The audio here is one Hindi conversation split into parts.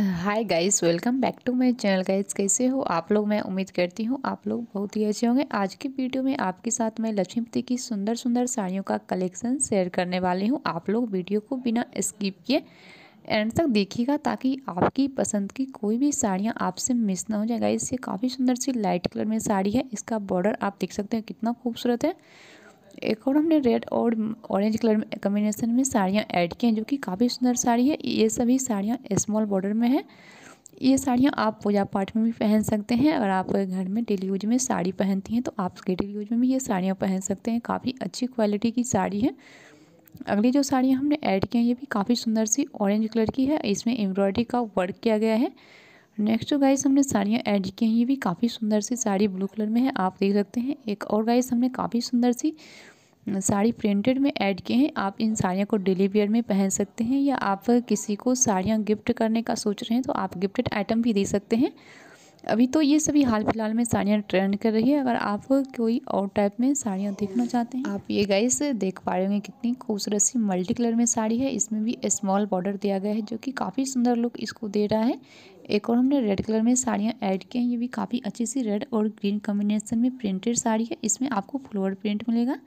hi guys welcome back to my channel guys कैसे हो आप लोग मैं उम्मीद करती हूँ आप लोग बहुत ही अच्छे होंगे आज की वीडियो में आपके साथ मैं लक्ष्मीपति की सुंदर सुंदर साड़ियों का कलेक्शन शेयर करने वाली हूँ आप लोग वीडियो को बिना स्किप किए एंड तक देखिएगा ताकि आपकी पसंद की कोई भी साड़ियाँ आपसे मिस ना हो जाए गाइस ये काफ़ी सुंदर सी लाइट कलर में साड़ी है इसका बॉर्डर आप देख सकते हैं कितना खूबसूरत है एक और हमने रेड और ऑरेंज कलर में कम्बिनेशन में साड़ियाँ ऐड की हैं जो कि काफ़ी सुंदर साड़ी है ये सभी साड़ियाँ स्मॉल बॉर्डर में है ये साड़ियाँ आप पूजा पाठ में भी पहन सकते हैं अगर आप घर में डेली यूज में साड़ी पहनती हैं तो आप डेली यूज में भी ये साड़ियाँ पहन सकते हैं काफ़ी अच्छी क्वालिटी की साड़ी है अगली जो साड़ियाँ हमने ऐड की हैं ये भी काफ़ी सुंदर सी ऑरेंज कलर की है इसमें एम्ब्रॉयडरी का वर्क किया गया है नेक्स्ट गाइस तो हमने साड़ियाँ ऐड की हैं ये भी काफ़ी सुंदर सी साड़ी ब्लू कलर में है आप देख सकते हैं एक और गाइस हमने काफ़ी सुंदर सी साड़ी प्रिंटेड में ऐड किए हैं आप इन साड़ियों को डेली वेयर में पहन सकते हैं या आप किसी को साड़ियाँ गिफ्ट करने का सोच रहे हैं तो आप गिफ्टेड आइटम भी दे सकते हैं अभी तो ये सभी हाल फिलहाल में साड़ियाँ ट्रेंड कर रही है अगर आप कोई और टाइप में साड़ियाँ देखना चाहते हैं आप ये गाइस देख पा रहे होंगे कितनी खूबसूरत सी मल्टी कलर में साड़ी है इसमें भी स्मॉल बॉर्डर दिया गया है जो कि काफ़ी सुंदर लुक इसको दे रहा है एक और हमने रेड कलर में साड़ियाँ ऐड की हैं ये भी काफ़ी अच्छी सी रेड और ग्रीन कॉम्बिनेशन में प्रिंटेड साड़ी है इसमें आपको फ्लोर प्रिंट मिलेगा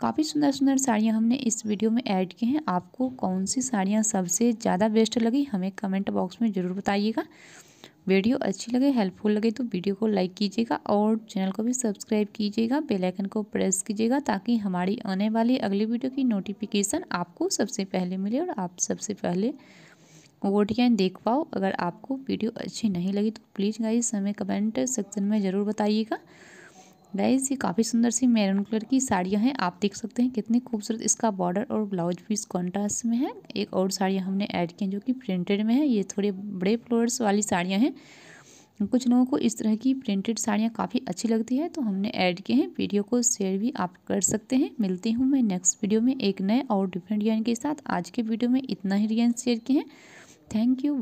काफ़ी सुंदर सुंदर साड़ियाँ हमने इस वीडियो में ऐड की हैं आपको कौन सी साड़ियाँ सबसे ज़्यादा बेस्ट लगी हमें कमेंट बॉक्स में ज़रूर बताइएगा वीडियो अच्छी लगे हेल्पफुल लगे तो वीडियो को लाइक कीजिएगा और चैनल को भी सब्सक्राइब कीजिएगा बेल आइकन को प्रेस कीजिएगा ताकि हमारी आने वाली अगली वीडियो की नोटिफिकेशन आपको सबसे पहले मिले और आप सबसे पहले वो डिज़ाइन देख पाओ अगर आपको वीडियो अच्छी नहीं लगी तो प्लीज़ गाइस हमें कमेंट सेक्शन में ज़रूर बताइएगा गाइज ये काफ़ी सुंदर सी मैरून कलर की साड़ियाँ हैं आप देख सकते हैं कितनी खूबसूरत इसका बॉर्डर और ब्लाउज पीस कॉन्ट्रास्ट में है एक और साड़ियाँ हमने ऐड की हैं जो कि प्रिंटेड में है ये थोड़े बड़े फ्लोर्स वाली साड़ियाँ हैं कुछ लोगों को इस तरह की प्रिंटेड साड़ियाँ काफ़ी अच्छी लगती है तो हमने ऐड किए हैं वीडियो को शेयर भी आप कर सकते हैं मिलती हूँ मैं नेक्स्ट वीडियो में एक नए और डिफरेंट डिजाइन के साथ आज के वीडियो में इतना ही डिजाइन शेयर किए हैं थैंक यू